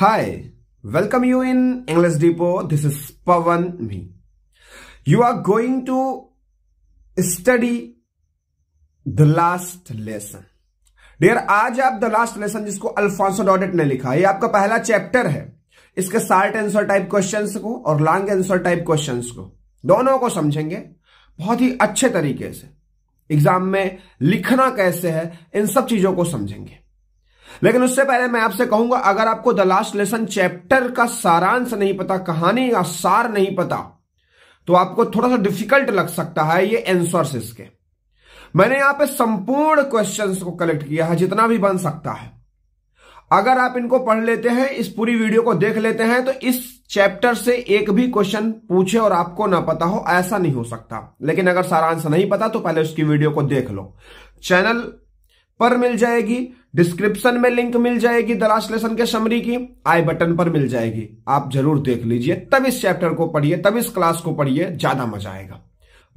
Hi welcome you in English depot this is Pawan Me. You are going to study the last lesson dear आज आप the last lesson जिसको Alphonse Daudet ने लिखा ये आपका पहला चैप्टर है इसके शार्ट आंसर टाइप क्वेश्चंस को और लॉन्ग आंसर टाइप क्वेश्चंस को दोनों को समझेंगे बहुत ही अच्छे तरीके से एग्जाम में लिखना कैसे है इन सब चीजों को समझेंगे लेकिन उससे पहले मैं आपसे कहूंगा अगर आपको द लास्ट लेसन चैप्टर का सारांश नहीं पता कहानी का सार नहीं पता तो आपको थोड़ा सा डिफिकल्ट लग सकता है ये एंसर्स इसके मैंने यहां पे संपूर्ण क्वेश्चंस को कलेक्ट किया है जितना भी बन सकता है अगर आप इनको पढ़ लेते हैं इस पूरी वीडियो को देख लेते हैं तो इस चैप्टर से एक भी क्वेश्चन पूछे और आपको ना पता हो ऐसा नहीं हो सकता लेकिन अगर सारांश नहीं पता तो पहले उसकी वीडियो को देख लो चैनल पर मिल जाएगी डिस्क्रिप्शन में लिंक मिल जाएगी दलाश लेसन के समरी की आई बटन पर मिल जाएगी आप जरूर देख लीजिए तब इस चैप्टर को पढ़िए तब इस क्लास को पढ़िए ज्यादा मजा आएगा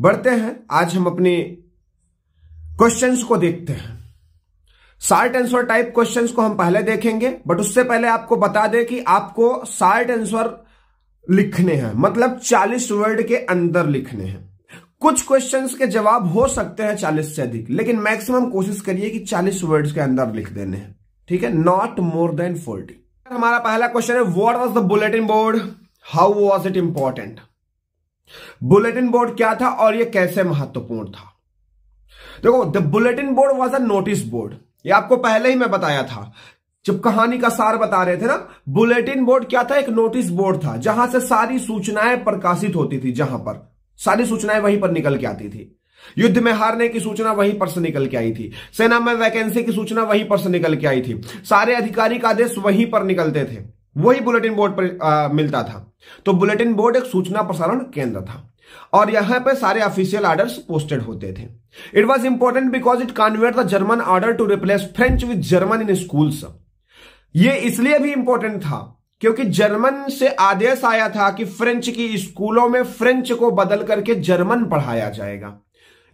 बढ़ते हैं आज हम अपने क्वेश्चंस को देखते हैं शार्ट एंसर टाइप क्वेश्चंस को हम पहले देखेंगे बट उससे पहले आपको बता दें कि आपको शार्ट एंसर लिखने हैं मतलब चालीस वर्ड के अंदर लिखने हैं कुछ क्वेश्चंस के जवाब हो सकते हैं चालीस से अधिक लेकिन मैक्सिमम कोशिश करिए कि चालीस वर्ड्स के अंदर लिख देने ठीक है नॉट मोर देन फोर्टी हमारा पहला क्वेश्चन है what was the bulletin board how was it important bulletin board क्या था और यह कैसे महत्वपूर्ण था देखो the bulletin board was a notice board ये आपको पहले ही मैं बताया था जब कहानी का सार बता रहे थे ना बुलेटिन बोर्ड क्या था एक नोटिस बोर्ड था जहां से सारी सूचनाएं प्रकाशित होती थी जहां पर सारी सूचनाएं वहीं पर निकल के आती थी युद्ध में हारने की सूचना वहीं पर से निकल के आई थी सेना में वैकेंसी की सूचना वहीं पर से निकल के आई थी सारे अधिकारी का आदेश वहीं पर निकलते थे वही बुलेटिन बोर्ड पर आ, मिलता था तो बुलेटिन बोर्ड एक सूचना प्रसारण केंद्र था और यहां पर सारे ऑफिशियल ऑर्डर्स पोस्टेड होते थे it was important because it convert the German order to replace French with German in schools ये इसलिए भी इंपॉर्टेंट था क्योंकि जर्मन से आदेश आया था कि फ्रेंच की स्कूलों में फ्रेंच को बदल करके जर्मन पढ़ाया जाएगा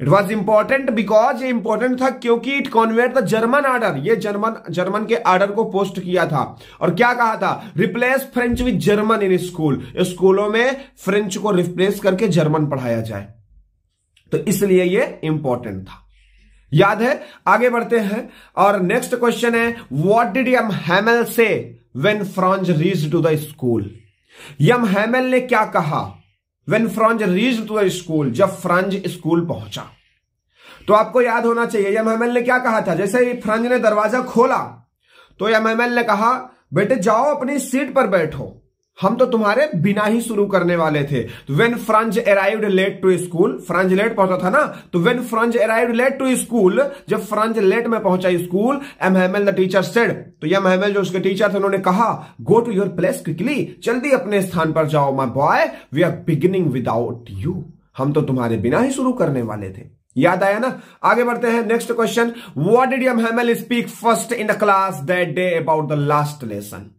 इट वॉज इंपॉर्टेंट बिकॉज ये इंपॉर्टेंट था क्योंकि it convert the German order ये जर्मन जर्मन के आर्डर को पोस्ट किया था और क्या कहा था replace French with German in school स्कूलों में फ्रेंच को रिप्लेस करके जर्मन पढ़ाया जाए तो इसलिए ये इंपॉर्टेंट था याद है आगे बढ़ते हैं और नेक्स्ट क्वेश्चन है what did M Hamel say when Franz reach to the school M Hamel ने क्या कहा when Franz reach to the school जब फ्रांज स्कूल पहुंचा तो आपको याद होना चाहिए यम हैमेल ने क्या कहा था जैसे ही फ्रांज ने दरवाजा खोला तो यम हैमेल ने कहा बेटे जाओ अपनी सीट पर बैठो हम तो तुम्हारे बिना ही शुरू करने वाले थे when Franz arrived late to school Franz late पहुंचा था ना तो when Franz arrived late to school जब फ्रंज लेट में पहुंचा school M Hamel the teacher said तो यम हेमल जो उसके टीचर थे उन्होंने कहा go to your place quickly जल्दी अपने स्थान पर जाओ my boy we are beginning without you हम तो तुम्हारे बिना ही शुरू करने वाले थे याद आया ना आगे बढ़ते हैं next question what did M Hamel speak first in the class that day about the last lesson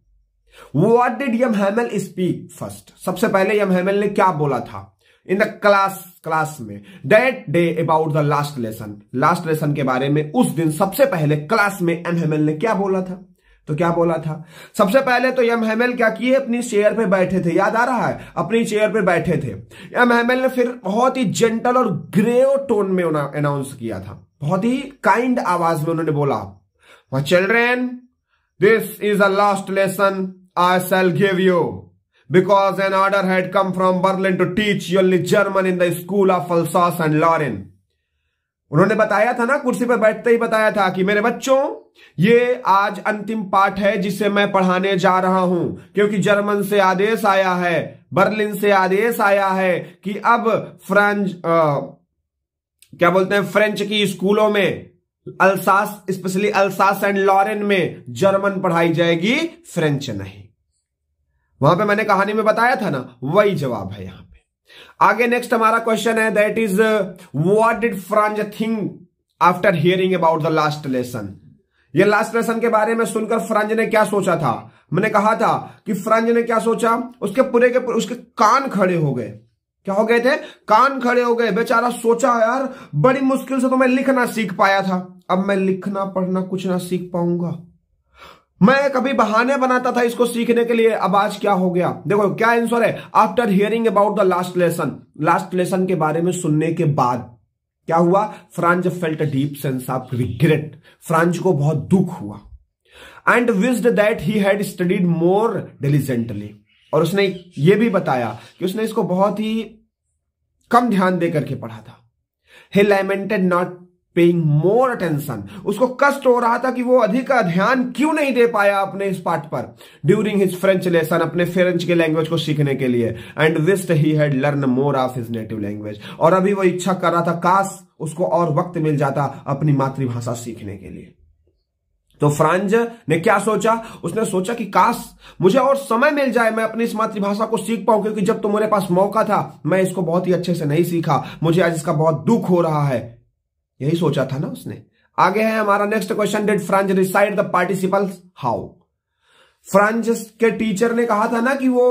what did M Hamel speak first सबसे पहले यम हेमल ने क्या बोला था इन द क्लास क्लास में that day about the last lesson last lesson के बारे में उस दिन सबसे पहले क्लास में एम हेमल ने क्या बोला था तो क्या बोला था सबसे पहले तो यम हेमल क्या किए अपनी चेयर पे बैठे थे याद आ रहा है अपनी चेयर पे बैठे थे यम हेमल ने फिर बहुत ही जेंटल और ग्रे टोन में अनाउंस किया था बहुत ही काइंड आवाज में उन्होंने बोला children this is a last lesson I shall give you. Because an order had come from Berlin to teach only German in the school of Alsace and Lorraine. उन्होंने बताया था ना कुर्सी पर बैठते ही बताया था कि मेरे बच्चों ये आज अंतिम पाठ है जिसे मैं पढ़ाने जा रहा हूं क्योंकि जर्मन से आदेश आया है बर्लिन से आदेश आया है कि अब फ्रेंच क्या बोलते हैं फ्रेंच की स्कूलों में Alsace specially Alsace and Lorraine में जर्मन पढ़ाई जाएगी फ्रेंच नहीं वहां पे मैंने कहानी में बताया था ना वही जवाब है यहां पे आगे नेक्स्ट हमारा क्वेश्चन है that is what did Franz think after hearing about the last lesson ये लास्ट लेसन के बारे में सुनकर फ्रांज ने क्या सोचा था मैंने कहा था कि फ्रांज ने क्या सोचा उसके पूरे के पुरे, उसके कान खड़े हो गए क्या हो गए थे कान खड़े हो गए बेचारा सोचा यार बड़ी मुश्किल से तो मैं लिखना सीख पाया था अब मैं लिखना पढ़ना कुछ ना सीख पाऊंगा मैं कभी बहाने बनाता था इसको सीखने के लिए अब आज क्या हो गया देखो क्या आंसर है after hearing about the last lesson last lesson के बारे में सुनने के बाद क्या हुआ Franz felt deep sense of regret Franz को बहुत दुख हुआ and wished that he had studied more diligently और उसने ये भी बताया कि उसने इसको बहुत ही कम ध्यान देकर के पढ़ा था he lamented not paying more attention उसको कष्ट हो रहा था कि वो अधिक ध्यान क्यों नहीं दे पाया अपने इस पार्ट पर ड्यूरिंग हिज फ्रेंच लेसन अपने फ्रेंच के लैंग्वेज को सीखने के लिए and wished he had learn more of his native language और अभी वो इच्छा कर रहा था काश उसको और वक्त मिल जाता अपनी मातृभाषा सीखने के लिए तो फ्रांज ने क्या सोचा उसने सोचा कि काश मुझे और समय मिल जाए मैं अपनी इस मातृभाषा को सीख पाऊं क्योंकि जब तो मेरे पास मौका था मैं इसको बहुत ही अच्छे से नहीं सीखा मुझे आज इसका बहुत दुख हो रहा है यही सोचा था ना उसने आगे है हमारा next question did Franz recite the participle how Franz के टीचर ने कहा था ना कि वो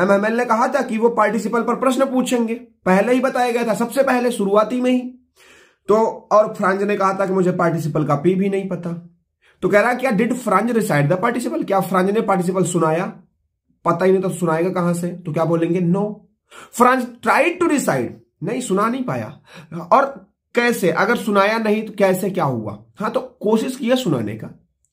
एमएमएल ने कहा था कि वो पार्टिसिपल पर प्रश्न पूछेंगे पहले ही बताया गया था सबसे पहले शुरुआती में ही तो और फ्रांज ने कहा था कि मुझे पार्टिसिपल का पी भी नहीं पता तो कह रहा क्या did Franz recite the participle क्या फ्रांज ने पार्टिसिपल सुनाया पता ही नहीं तो सुनाएगा कहां से तो क्या बोलेंगे no Franz tried to recite नहीं सुना नहीं पाया और कैसे अगर सुनाया नहीं तो कैसे क्या हुआ हाँ तो कोशिश किया सुनाने का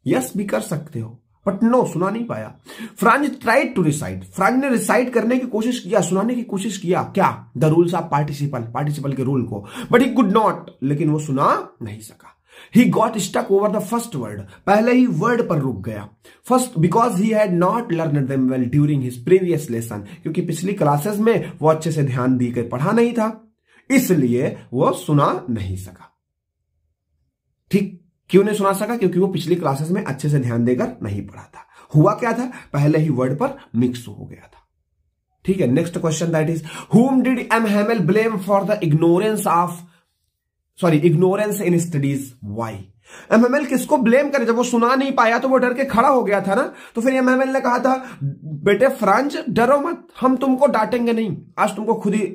यस भी कर सकते हो बट नो सुना नहीं पाया Franz tried to recite Franz ने रिसाइड करने की कोशिश किया सुनाने की कोशिश किया क्या the rules of participle participle के रूल को बट ही गुड नॉट लेकिन वो सुना नहीं सका he got stuck over the first word पहले ही वर्ड पर रुक गया first because he had not learn them well during his previous lesson क्योंकि पिछली क्लासेस में वो अच्छे से ध्यान दी कर पढ़ा नहीं था इसलिए वो सुना नहीं सका ठीक क्यों नहीं सुना सका क्योंकि वो पिछली क्लासेस में अच्छे से ध्यान देकर नहीं पढ़ा था हुआ क्या था पहले ही वर्ड पर मिक्स हो गया था ठीक है next question that is whom did M Hamel blame for the ignorance of sorry ignorance in studies why M Hamel किसको ब्लेम करे जब वो सुना नहीं पाया तो वो डर के खड़ा हो गया था ना तो फिर एमएमएल ने कहा था बेटे फ्रांच डरो मत हम तुमको डांटेंगे नहीं आज तुमको खुद ही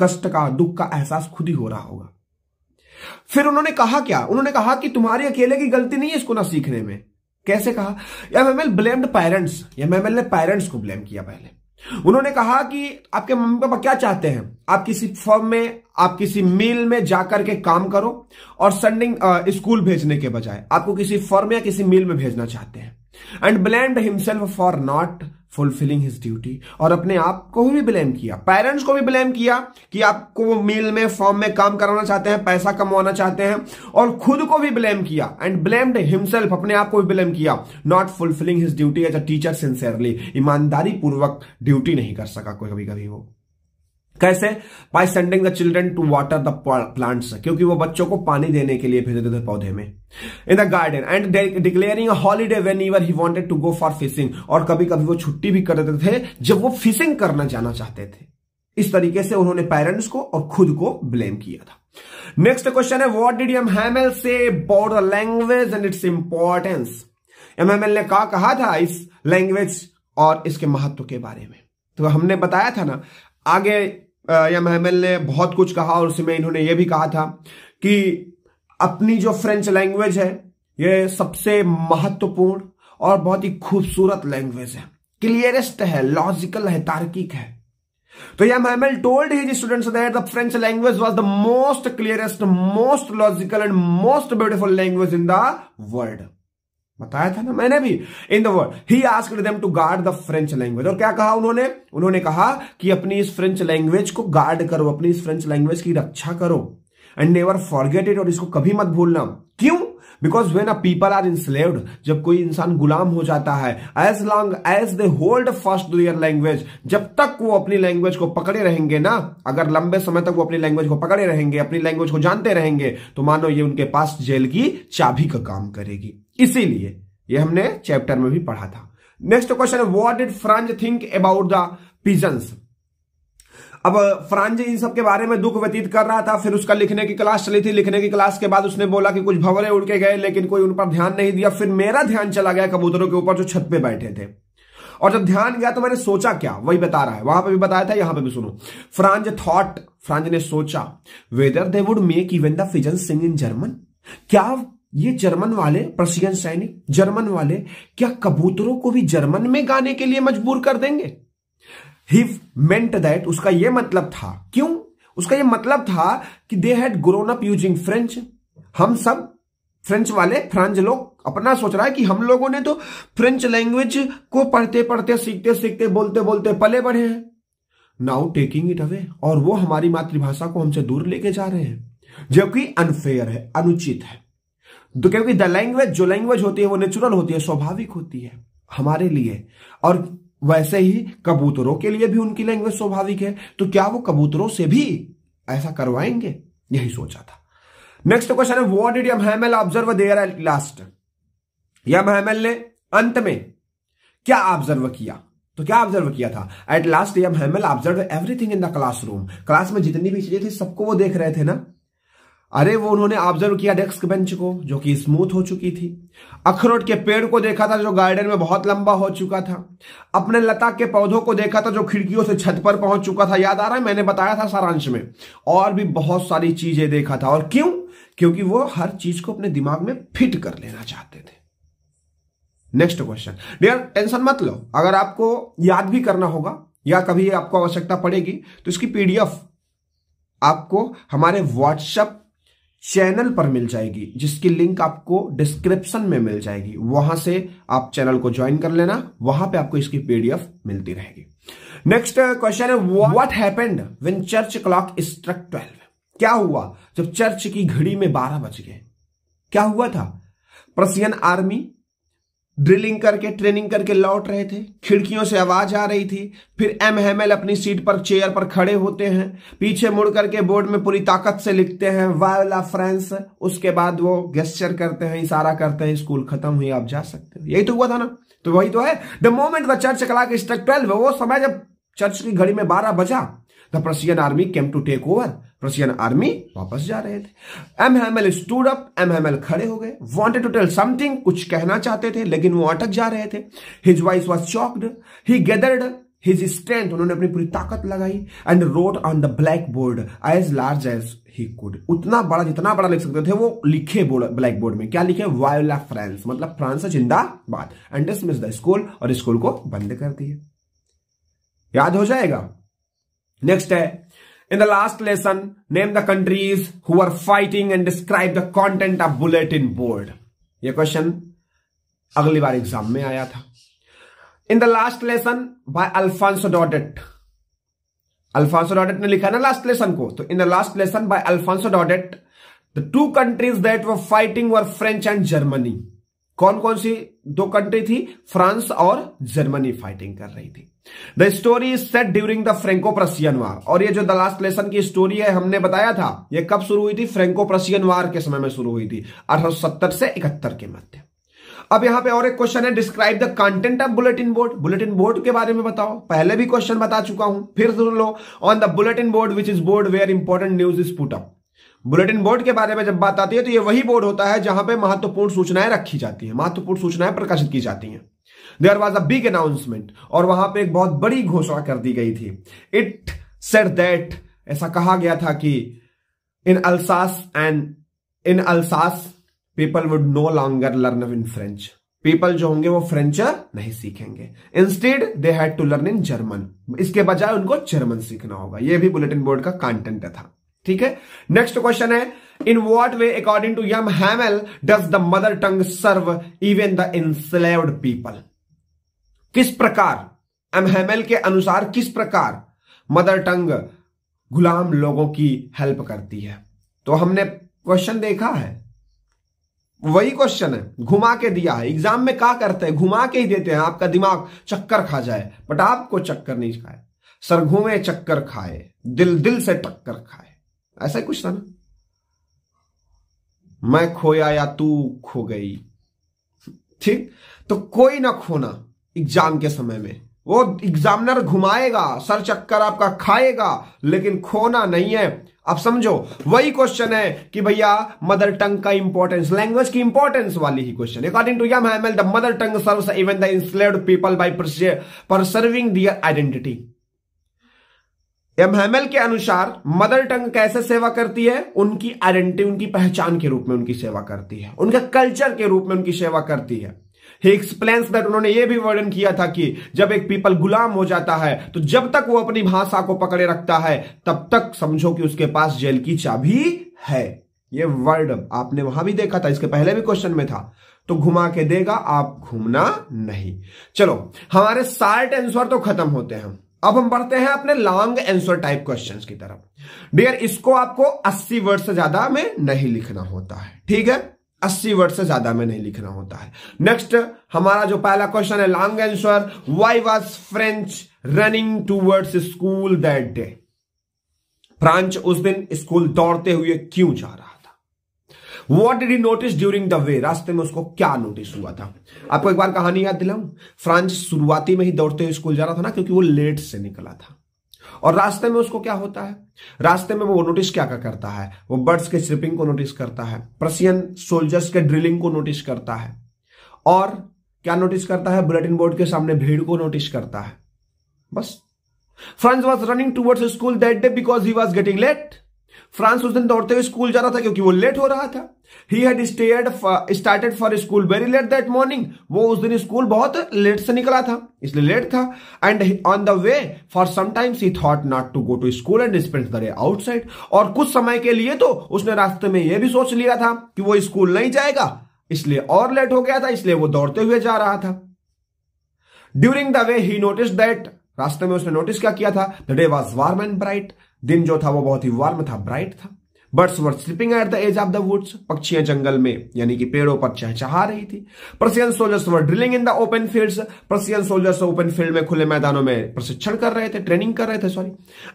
कष्ट का दुख का एहसास खुद ही हो रहा होगा फिर उन्होंने कहा क्या उन्होंने कहा कि तुम्हारी अकेले की गलती नहीं है इसको ना सीखने में कैसे कहा एमएमएल ब्लेम्ड पेरेंट्स एमएमएल ने पेरेंट्स को ब्लेम किया पहले उन्होंने कहा कि आपके मम्मी पापा क्या चाहते हैं आप किसी फर्म में आप किसी मिल में जाकर के काम करो और संडिंग स्कूल भेजने के बजाय आपको किसी फर्म या किसी मिल में भेजना चाहते हैं and blamed himself for not fulfilling his duty और अपने आप को भी ब्लेम किया पेरेंट्स को भी ब्लेम किया कि आपको वो मील में फॉर्म में काम करवाना चाहते हैं पैसा कमवाना चाहते हैं और खुद को भी ब्लेम किया एंड ब्लेम्ड हिमसेल्फ अपने आप को भी ब्लेम किया not fulfilling his duty as a teacher sincerely ईमानदारी पूर्वक ड्यूटी नहीं कर सका कोई कभी कभी वो कैसे by sending the children to water the plants क्योंकि वो बच्चों को पानी देने के लिए भेजते थे पौधे में in the garden and declaring a holiday whenever he wanted to go for fishing और कभी कभी वो छुट्टी भी कर देते थे जब वो फिशिंग करना जाना चाहते थे इस तरीके से उन्होंने पेरेंट्स को और खुद को ब्लेम किया था नेक्स्ट क्वेश्चन है what did M Hamel say about language and its importance एमएमएल ने कहा, कहा था इस लैंग्वेज और इसके महत्व के बारे में तो हमने बताया था ना आगे या महमल ने बहुत कुछ कहा और उसमें इन्होंने ये भी कहा था कि अपनी जो फ्रेंच लैंग्वेज है ये सबसे महत्वपूर्ण और बहुत ही खूबसूरत लैंग्वेज है क्लियरेस्ट है लॉजिकल है तार्किक है तो यह M Hamel told his students that the French language was the most clearest most logical and most beautiful language in the world बताया था ना मैंने भी in the world he ask them to guard the French language और क्या कहा उन्होंने उन्होंने कहा कि अपनी इस फ्रेंच लैंग्वेज को गार्ड करो अपनी इस फ्रेंच लैंग्वेज की रक्षा करो एंड नेवर फॉरगेट इट और इसको कभी मत भूलना क्यों because when a people are enslaved जब कोई इंसान गुलाम हो जाता है as long as they hold fast their language जब तक वो अपनी लैंग्वेज को पकड़े रहेंगे ना अगर लंबे समय तक वो अपनी लैंग्वेज को पकड़े रहेंगे अपनी लैंग्वेज को जानते रहेंगे तो मानो ये उनके पास जेल की चाबी का काम करेगी इसीलिए ये हमने चैप्टर में भी पढ़ा था next question what did Franz think about the pigeons अब फ्रांजे इन सब के बारे में दुख व्यतीत कर रहा था फिर उसका लिखने की क्लास चली थी लिखने की क्लास के बाद उसने बोला कि कुछ भवरे उड़ के गए लेकिन कोई उन पर ध्यान नहीं दिया फिर मेरा ध्यान चला गया कबूतरों के ऊपर जो छत पे बैठे थे और जब ध्यान गया तो मैंने सोचा क्या वही बता रहा है वहां पर भी बताया था यहां पर भी सुनो फ्रांज थॉट फ्रांज ने सोचा whether they would make even the pigeon sing in German क्या ये जर्मन वाले प्रसियन सैनिक जर्मन वाले क्या कबूतरों को भी जर्मन में गाने के लिए मजबूर कर देंगे ही मेंट दैट उसका यह मतलब था क्यों उसका यह मतलब था कि they had grown up using French हम सब फ्रेंच वाले फ्रांच लोग अपना सोच रहा है कि हम लोगों ने तो फ्रेंच लैंग्वेज को पढ़ते पढ़ते सीखते सीखते बोलते बोलते पले बढ़े हैं नाउ टेकिंग इट अवे और वो हमारी मातृभाषा को हमसे दूर लेके जा रहे हैं जबकि अनफेयर है अनुचित है तो क्योंकि द लैंग्वेज जो लैंग्वेज होती है वो नेचुरल होती है स्वाभाविक होती है हमारे लिए और वैसे ही कबूतरों के लिए भी उनकी लैंग्वेज स्वाभाविक है तो क्या वो कबूतरों से भी ऐसा करवाएंगे यही सोचा था नेक्स्ट क्वेश्चन है what did M Hamel observe there at last M ने अंत में क्या ऑब्जर्व किया तो क्या ऑब्जर्व किया था at last M Hamel observe everything in the classroom class में जितनी भी चीजें थी सबको वो देख रहे थे ना अरे वो उन्होंने ऑब्जर्व किया डेस्क बेंच को जो कि स्मूथ हो चुकी थी अखरोट के पेड़ को देखा था जो गार्डन में बहुत लंबा हो चुका था अपने लता के पौधों को देखा था जो खिड़कियों से छत पर पहुंच चुका था याद आ रहा है मैंने बताया था सारांश में और भी बहुत सारी चीजें देखा था और क्यों क्योंकि वो हर चीज को अपने दिमाग में फिट कर लेना चाहते थे नेक्स्ट क्वेश्चन डियर टेंशन मत लो अगर आपको याद भी करना होगा या कभी आपको आवश्यकता पड़ेगी तो इसकी पीडीएफ आपको हमारे व्हाट्सएप चैनल पर मिल जाएगी जिसकी लिंक आपको डिस्क्रिप्शन में मिल जाएगी वहां से आप चैनल को ज्वाइन कर लेना वहां पे आपको इसकी पीडीएफ मिलती रहेगी नेक्स्ट क्वेश्चन है what happened when church clock struck twelve क्या हुआ जब चर्च की घड़ी में बारह बज गए क्या हुआ था प्रसियन आर्मी ड्रिलिंग करके ट्रेनिंग करके लौट रहे थे खिड़कियों से आवाज आ रही थी फिर एम हेमल अपनी सीट पर चेयर पर खड़े होते हैं पीछे मुड़ करके बोर्ड में पूरी ताकत से लिखते हैं वायला फ्रेंस उसके बाद वो गेस्टर करते हैं इशारा करते हैं स्कूल खत्म हुई आप जा सकते हो यही तो हुआ था ना तो वही तो है the moment the church clock struck twelve वो समय जब चर्च की घड़ी में बारह बजा the Prussian army came to take over Prussian army वापस जा रहे थे M Hamel stood up M M L खड़े हो गए वॉन्टेड टू टेल समथिंग कुछ कहना चाहते थे लेकिन वो अटक जा रहे थे his voice was choked he gathered his strength उन्होंने अपनी पूरी ताकत लगाई and wrote on the black board as large as he could उतना बड़ा जितना बड़ा लिख सकते थे वो लिखे बोर्ड ब्लैक बोर्ड में क्या लिखे वायोला फ्रांस मतलब फ्रांस जिंदाबाद and dismiss the school और स्कूल को बंद कर दिए याद हो जाएगा नेक्स्ट है in the last lesson name the countries who are fighting and describe the content of bulletin board यह क्वेश्चन अगली बार एग्जाम में आया था in the last lesson by Alphonse Daudet Alphonse Daudet ने लिखा ना लास्ट लेसन को तो in the last lesson by Alphonse Daudet the two countries that were fighting were French and Germany कौन कौन सी दो कंट्री थी फ्रांस और जर्मनी फाइटिंग कर रही थी the story is set during the Franco Prussian war और ये जो द लास्ट लेसन की स्टोरी है हमने बताया था ये कब शुरू हुई थी फ्रेंको प्रसियन वार के समय में शुरू हुई थी अठारह से इकहत्तर के मध्य अब यहां पे और एक क्वेश्चन है describe the content of bulletin board bulletin board के बारे में बताओ पहले भी क्वेश्चन बता चुका हूं फिर सुन लो on the bulletin board which is board where important news is put up bulletin board के बारे में जब बात आती है तो ये वही बोर्ड होता है जहां पे महत्वपूर्ण सूचनाएं रखी जाती हैं महत्वपूर्ण सूचनाएं प्रकाशित की जाती हैं there was a big announcement और वहां पे एक बहुत बड़ी घोषणा कर दी गई थी इट सेड दैट ऐसा कहा गया था कि in Alsace and in Alsace people would no longer learn in French people जो होंगे वो फ्रेंच नहीं सीखेंगे instead they had to learn in German इसके बजाय उनको जर्मन सीखना होगा यह भी बुलेटिन बोर्ड का कंटेंट था ठीक है नेक्स्ट क्वेश्चन है in what way according to M Hamel does the mother tongue serve even the enslaved people किस प्रकार एम हैमल के अनुसार किस प्रकार मदर टंग गुलाम लोगों की हेल्प करती है तो हमने क्वेश्चन देखा है वही क्वेश्चन है घुमा के दिया है एग्जाम में क्या करते हैं घुमा के ही देते हैं आपका दिमाग चक्कर खा जाए बट आपको चक्कर नहीं खाए सर घूमे चक्कर खाए दिल दिल से टक्कर खाए ऐसा ही कुछ था ना मैं खोया या तू खो गई ठीक तो कोई ना खोना एग्जाम के समय में वो एग्जामिनर घुमाएगा सर चक्कर आपका खाएगा लेकिन खोना नहीं है अब समझो वही क्वेश्चन है कि भैया मदर टंग का इंपॉर्टेंस लैंग्वेज की इंपॉर्टेंस वाली ही question according to M L the mother tongue serve even the enslaved people by preserving their identity M के अनुसार मदर टंग कैसे सेवा करती है उनकी आइडेंटिटी उनकी पहचान के रूप में उनकी सेवा करती है उनका कल्चर के रूप में उनकी सेवा करती है ही एक्सप्लेन्स दैट उन्होंने ये भी वर्णन किया था कि जब एक पीपल गुलाम हो जाता है तो जब तक वो अपनी भाषा को पकड़े रखता है तब तक समझो कि उसके पास जेल की चाबी है ये वर्ड आपने वहां भी देखा था इसके पहले भी क्वेश्चन में था तो घुमा के देगा आप घूमना नहीं चलो हमारे सार्ट आंसर तो खत्म होते हैं अब हम बढ़ते हैं अपने लॉन्ग एंसर टाइप क्वेश्चंस की तरफ डियर इसको आपको 80 वर्ड से ज्यादा में नहीं लिखना होता है ठीक है 80 वर्ड से ज्यादा में नहीं लिखना होता है नेक्स्ट हमारा जो पहला क्वेश्चन है long answer why was French running towards school that day Franz उस दिन स्कूल दौड़ते हुए क्यों जा रहा what did you notice during the way रास्ते में उसको क्या नोटिस हुआ था आपको एक बार कहानी याद दिलाऊं फ्रांस शुरुआती में ही दौड़ते हुए स्कूल जा रहा था ना क्योंकि वो लेट से निकला था और रास्ते में उसको क्या होता है रास्ते में वो नोटिस क्या क्या करता है वो बर्ड्स के स्लिपिंग को नोटिस करता है प्रसियन सोल्जर्स के ड्रिलिंग को नोटिस करता है और क्या नोटिस करता है बुलेटिन बोर्ड के सामने भीड़ को नोटिस करता है बस France was running towards school that day because he was getting late France उस दिन दौड़ते हुए स्कूल जा रहा था क्योंकि वो लेट हो रहा था he had stayed started for school very late that morning वो उस दिन स्कूल बहुत लेट से निकला था इसलिए लेट था and on the way for sometimes he thought not to go to school and spend the outside और कुछ समय के लिए तो उसने रास्ते में यह भी सोच लिया था कि वो स्कूल नहीं जाएगा इसलिए और लेट हो गया था इसलिए वो दौड़ते हुए जा रहा था during the way he notice that रास्ते में उसने नोटिस क्या किया था the day was warm and bright दिन जो था वो बहुत ही वार्म था ब्राइट था birds were slipping at the edge of the woods पक्षियां जंगल में यानी कि पेड़ों पर चहचहा रही थी Prussian soldiers were drilling in the open fields Prussian soldiers open field में खुले मैदानों में प्रशिक्षण कर रहे थे ट्रेनिंग कर रहे थे sorry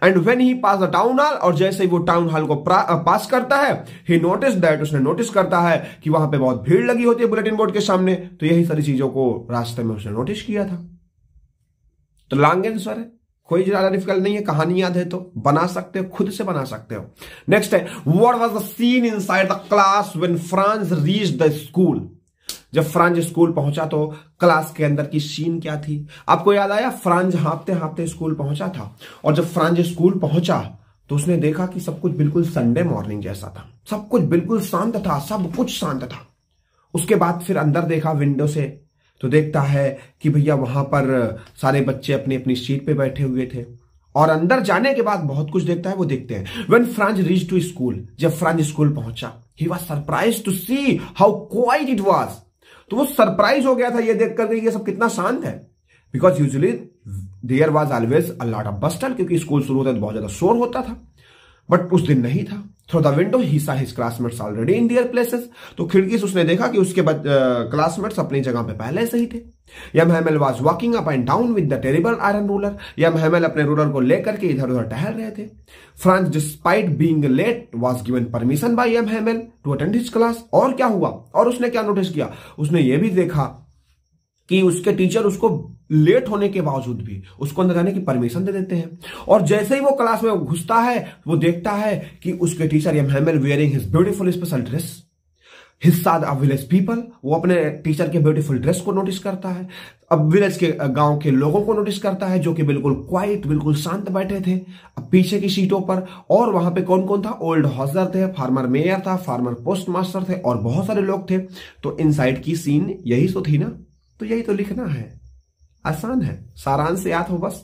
and when he pass the town hall और जैसे ही वो टाउन हॉल को पास करता है ही नोटिस दैट उसने नोटिस करता है कि वहां पर बहुत भीड़ लगी होती है बुलेटिन बोर्ड के सामने तो यही सारी चीजों को रास्ते में उसने नोटिस किया था तो लांग आंसर है कोई ज्यादा डिफिकल्ट नहीं है कहानी याद है तो बना सकते हो खुद से बना सकते हो नेक्स्ट है what was the scene inside the class when France reach the school जब फ्रांस स्कूल पहुंचा तो क्लास के अंदर की सीन क्या थी आपको याद आया फ्रांस हाँपते हाँपते स्कूल पहुंचा था और जब फ्रांस स्कूल पहुंचा तो उसने देखा कि सब कुछ बिल्कुल संडे मॉर्निंग जैसा था सब कुछ बिल्कुल शांत था सब कुछ शांत था उसके बाद फिर अंदर देखा विंडो से तो देखता है कि भैया वहां पर सारे बच्चे अपनी अपनी सीट पे बैठे हुए थे और अंदर जाने के बाद बहुत कुछ देखता है वो देखते हैं when Franz reach to school जब फ्रांज स्कूल पहुंचा he was surprise to see how quiet it was तो वो सरप्राइज हो गया था ये देख कर ये सब कितना शांत है because usually there was always a of buster क्योंकि स्कूल शुरू होता है तो बहुत ज्यादा शोर होता था बट उस दिन नहीं था throw the window he saw his classmates already in their places तो खिड़की से उसने देखा कि उसके बाद क्लासमेट्स अपनी जगह पे पहले से ही थे M Hamel was walking up and down with the terrible iron ruler M Hamel अपने रूलर को लेकर के इधर उधर टहल रहे थे France despite being late was given permission by M Hamel to attend his class और क्या हुआ और उसने क्या नोटिस किया उसने ये भी देखा कि उसके टीचर उसको लेट होने के बावजूद भी उसको अंदर जाने की परमिशन दे देते हैं और जैसे ही वो क्लास में घुसता है वो देखता है कि उसके teacher M Hamer wearing his beautiful special dress हिस्सा ऑफ विलेज पीपल वो अपने टीचर के ब्यूटीफुल ड्रेस को नोटिस करता है अब विलेज के गांव के लोगों को नोटिस करता है जो कि बिल्कुल क्वाइट बिल्कुल शांत बैठे थे अब पीछे की सीटों पर और वहां पे कौन कौन था ओल्ड हॉजर थे फार्मर मेयर था फार्मर पोस्ट मास्टर थे और बहुत सारे लोग थे तो इनसाइड की सीन यही तो थी ना तो यही तो लिखना है आसान है सारांश याद हो बस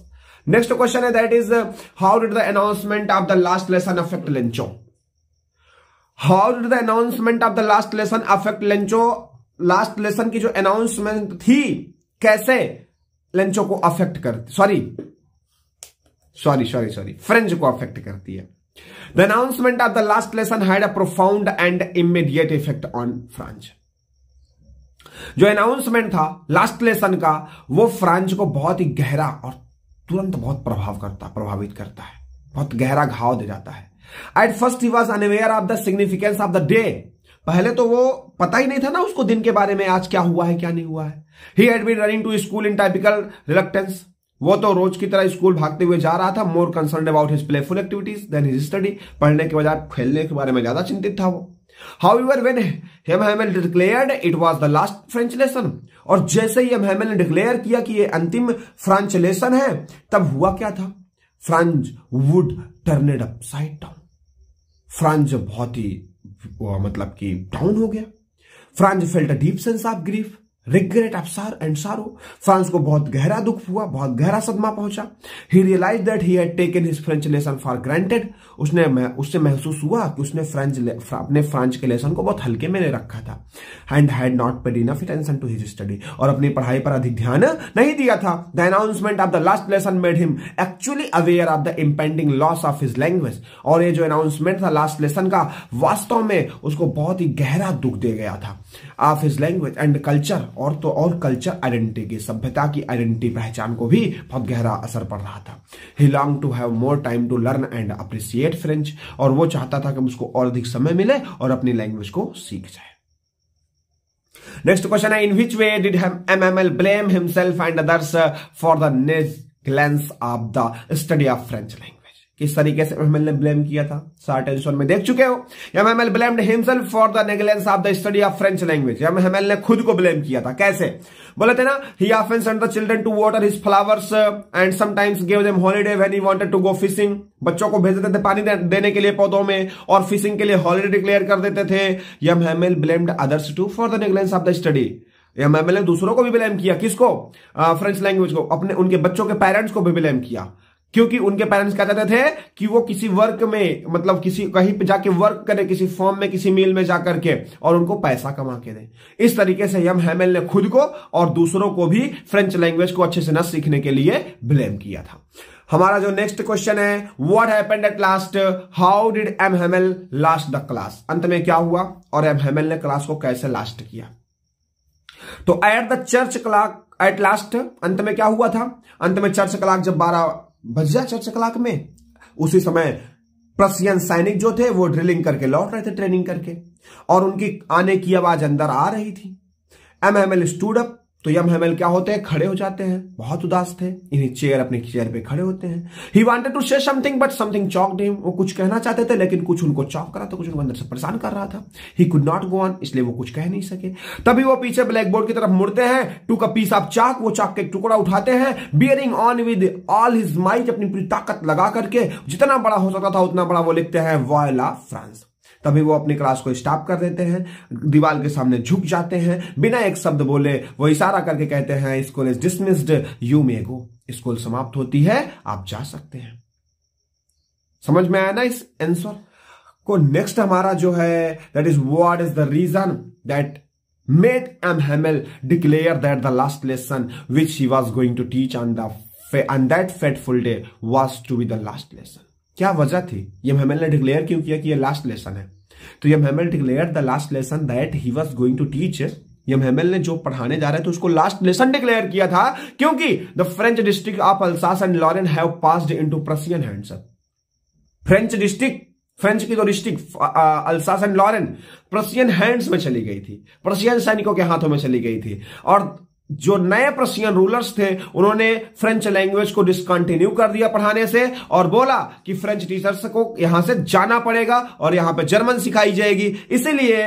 नेक्स्ट क्वेश्चन है that is how did the announcement of the last lesson affect Lencho how did the announcement of the last lesson affect Lencho last lesson की जो अनाउंसमेंट थी कैसे लेंचो को अफेक्ट करती sorry sorry sorry sorry French को affect करती है the announcement of the last lesson had a profound and immediate effect on France जो अनाउंसमेंट था लास्ट लेसन का वो फ्रांस को बहुत ही गहरा और तुरंत बहुत प्रभाव करता प्रभावित करता है बहुत गहरा घाव दे जाता है at first he was unaware of the significance of the day पहले तो वो पता ही नहीं था ना उसको दिन के बारे में आज क्या हुआ है क्या नहीं हुआ है he had been running to school in typical reluctance वो तो रोज की तरह स्कूल भागते हुए जा रहा था more concern about his playful activities than his study पढ़ने के बजाय खेलने के बारे में ज्यादा चिंतित था वो However, when Hamel declared declared it was the last French lesson और जैसे ही एम ने डिक्लेयर किया कि ये अंतिम फ्रांच लेसन है तब हुआ क्या था Franz would turn it upside down Franz बहुत ही मतलब कि डाउन हो गया Franz felt deep sense of grief regret अफसार एंड सारो फ्रांस को बहुत गहरा दुख हुआ बहुत गहरा सदमा पहुंचा he realise that he had taken his French lesson for granted उसने उससे महसूस हुआ कि उसने फ्रेंच अपने फ्रांच के लेसन को बहुत हल्के में रखा था and had not paid enough attention to his study और अपनी पढ़ाई पर अधिक ध्यान नहीं दिया था the announcement of the last lesson made him actually aware of the impending loss of his language और ये जो अनाउंसमेंट था लास्ट लेसन का वास्तव में उसको बहुत ही गहरा दुख दे गया था of his language and culture और तो और कल्चर आइडेंटिटी की सभ्यता की आइडेंटिटी पहचान को भी बहुत गहरा असर पड़ रहा था he long to have more time to learn and appreciate French और वो चाहता था कि उसको और अधिक समय मिले और अपनी लैंग्वेज को सीख जाए नेक्स्ट क्वेश्चन है in which way did M M L blame himself and others for the negligence of the study of French language किस तरीके से एमएल ने ब्लेम किया था एडिशन में देख चुके हो MML blamed himself for the negligence of the study of French language MML ने खुद को ब्लेम किया था कैसे बोले थे ना he offence the children to water his flowers and sometimes gave them holiday when he wanted to go fishing बच्चों को भेज देते थे पानी देने के लिए पौधों में और फिशिंग के लिए हॉलीडे डिक्लेयर कर देते थे MML blamed others too for the negligence of the study MML ने दूसरों को भी ब्लेम किया किसको फ्रेंच लैंग्वेज को अपने उनके बच्चों के पेरेंट्स को भी ब्लेम किया क्योंकि उनके पेरेंट्स क्या चाहते थे कि वो किसी वर्क में मतलब किसी कहीं पे जाके वर्क करें किसी फॉर्म में किसी मिल में जाकर के और उनको पैसा कमा के दें इस तरीके से यम हैमेल ने खुद को और दूसरों को भी फ्रेंच लैंग्वेज को अच्छे से न सीखने के लिए ब्लेम किया था हमारा जो नेक्स्ट क्वेश्चन है what happened at last how did M Hamel last the class अंत में क्या हुआ और एम हेमेल ने क्लास को कैसे लास्ट किया तो at the church clock at last अंत में क्या हुआ था अंत में चर्च क्लाक जब बारह बजा चार कलाक में उसी समय प्रसियन सैनिक जो थे वो ड्रिलिंग करके लौट रहे थे ट्रेनिंग करके और उनकी आने की आवाज अंदर आ रही थी एम एम एल तो यम हेमल क्या होते हैं खड़े हो जाते हैं बहुत उदास थे इन्हें चेयर अपने चेयर पे खड़े होते हैं he wanted to say something but something choked them वो कुछ कहना चाहते थे लेकिन कुछ उनको चौक करा था तो कुछ उनको अंदर से परेशान कर रहा था he could not go on इसलिए वो कुछ कह नहीं सके तभी वो पीछे ब्लैक बोर्ड की तरफ मुड़ते हैं टू का पीस ऑफ चाक वो चाक का एक टुकड़ा उठाते हैं bearing on with all his might अपनी पूरी ताकत लगा करके जितना बड़ा हो सकता था उतना बड़ा वो लिखते हैं वॉयला फ्रांस तभी वो अपनी क्लास को स्टॉप कर देते हैं दीवार के सामने झुक जाते हैं बिना एक शब्द बोले वो इशारा करके कहते हैं school is dismissed you may go school समाप्त होती है आप जा सकते हैं समझ में आया ना इस एंसर को नेक्स्ट हमारा जो है that is what is the reason that made M Hamel declare that the last lesson which he was going to teach on that fateful day was to be the last lesson क्या वजह थी यम Hamel ने declare क्यों किया कि ये last lesson है तो M Hamel declare the last lesson that he was going to teach M ने जो पढ़ाने जा रहे थे तो उसको लास्ट लेसन डिक्लेयर किया था क्योंकि the French district of Alsace and Lorraine have passed into Prussian hands French district French की तो district Alsace and Lorraine Prussian hands में चली गई थी प्रसियन सैनिकों के हाथों में चली गई थी और जो नए प्रशियन रूलर्स थे उन्होंने फ्रेंच लैंग्वेज को डिसकंटिन्यू कर दिया पढ़ाने से और बोला कि फ्रेंच टीचर्स को यहां से जाना पड़ेगा और यहां पर जर्मन सिखाई जाएगी इसीलिए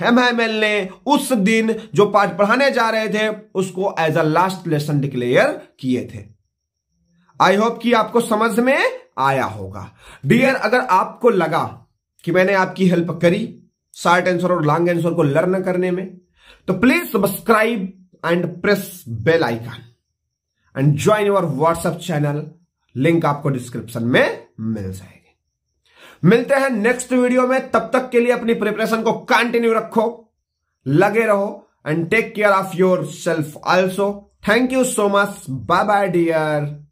हेम ने उस दिन जो पाठ पढ़ाने जा रहे थे उसको as a last lesson declare किए थे आई होप कि आपको समझ में आया होगा डियर अगर आपको लगा कि मैंने आपकी हेल्प करी शार्ट आंसर और लॉन्ग आंसर को लर्न करने में तो please subscribe and press bell icon and join your WhatsApp channel link आपको डिस्क्रिप्शन में मिल जाएगी मिलते हैं नेक्स्ट वीडियो में तब तक के लिए अपनी प्रिपरेशन को कंटिन्यू रखो लगे रहो and take care of yourself also thank you so much bye bye dear